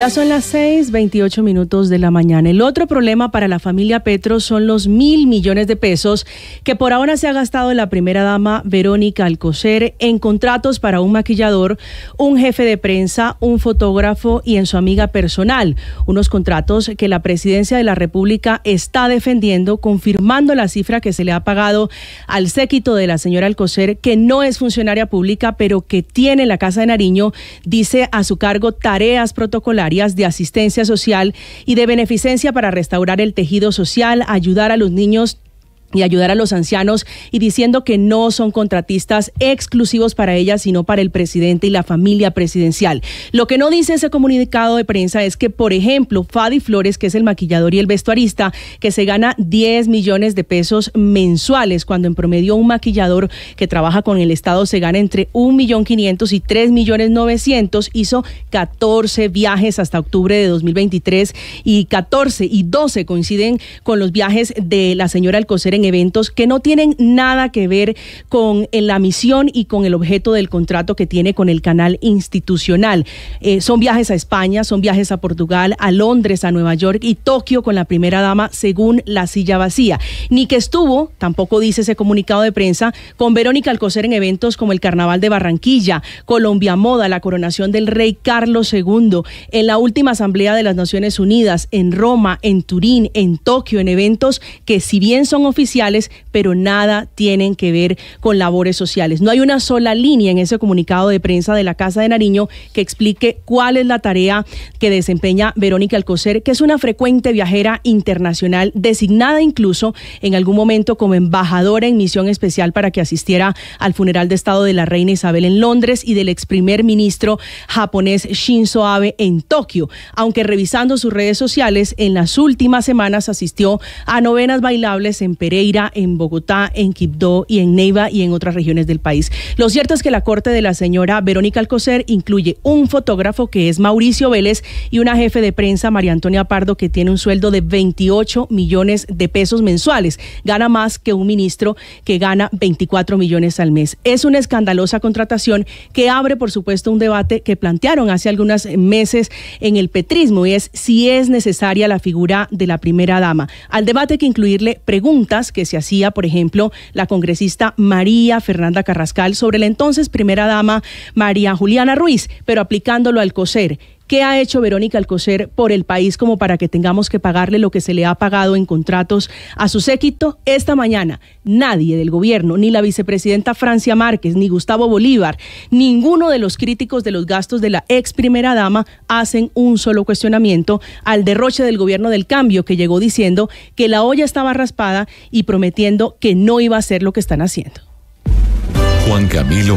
Ya son las 6:28 minutos de la mañana. El otro problema para la familia Petro son los mil millones de pesos que por ahora se ha gastado la primera dama Verónica Alcocer en contratos para un maquillador, un jefe de prensa, un fotógrafo y en su amiga personal. Unos contratos que la presidencia de la República está defendiendo, confirmando la cifra que se le ha pagado al séquito de la señora Alcocer, que no es funcionaria pública, pero que tiene la Casa de Nariño, dice a su cargo tareas protocolar de asistencia social y de beneficencia para restaurar el tejido social, ayudar a los niños y ayudar a los ancianos y diciendo que no son contratistas exclusivos para ella, sino para el presidente y la familia presidencial. Lo que no dice ese comunicado de prensa es que, por ejemplo, Fadi Flores, que es el maquillador y el vestuarista, que se gana 10 millones de pesos mensuales, cuando en promedio un maquillador que trabaja con el Estado se gana entre 1.500.000 y 3.900.000, hizo 14 viajes hasta octubre de 2023 y 14 y 12 coinciden con los viajes de la señora Alcocer eventos que no tienen nada que ver con eh, la misión y con el objeto del contrato que tiene con el canal institucional. Eh, son viajes a España, son viajes a Portugal, a Londres, a Nueva York y Tokio con la primera dama, según la silla vacía. Ni que estuvo, tampoco dice ese comunicado de prensa, con Verónica Alcocer en eventos como el Carnaval de Barranquilla, Colombia Moda, la coronación del rey Carlos II, en la última Asamblea de las Naciones Unidas, en Roma, en Turín, en Tokio, en eventos que si bien son oficiales, pero nada tienen que ver con labores sociales. No hay una sola línea en ese comunicado de prensa de la Casa de Nariño que explique cuál es la tarea que desempeña Verónica Alcocer, que es una frecuente viajera internacional designada incluso en algún momento como embajadora en misión especial para que asistiera al funeral de Estado de la Reina Isabel en Londres y del ex primer ministro japonés Shinzo Abe en Tokio. Aunque revisando sus redes sociales, en las últimas semanas asistió a novenas bailables en Perú en Bogotá, en Quibdó y en Neiva y en otras regiones del país. Lo cierto es que la corte de la señora Verónica Alcocer incluye un fotógrafo que es Mauricio Vélez y una jefe de prensa, María Antonia Pardo, que tiene un sueldo de 28 millones de pesos mensuales. Gana más que un ministro que gana 24 millones al mes. Es una escandalosa contratación que abre, por supuesto, un debate que plantearon hace algunos meses en el petrismo y es si es necesaria la figura de la primera dama. Al debate hay que incluirle preguntas que se hacía, por ejemplo, la congresista María Fernanda Carrascal sobre la entonces primera dama María Juliana Ruiz, pero aplicándolo al coser ¿Qué ha hecho Verónica Alcocer por el país como para que tengamos que pagarle lo que se le ha pagado en contratos a su séquito? Esta mañana nadie del gobierno, ni la vicepresidenta Francia Márquez, ni Gustavo Bolívar, ninguno de los críticos de los gastos de la ex primera dama hacen un solo cuestionamiento al derroche del gobierno del cambio que llegó diciendo que la olla estaba raspada y prometiendo que no iba a ser lo que están haciendo. Juan Camilo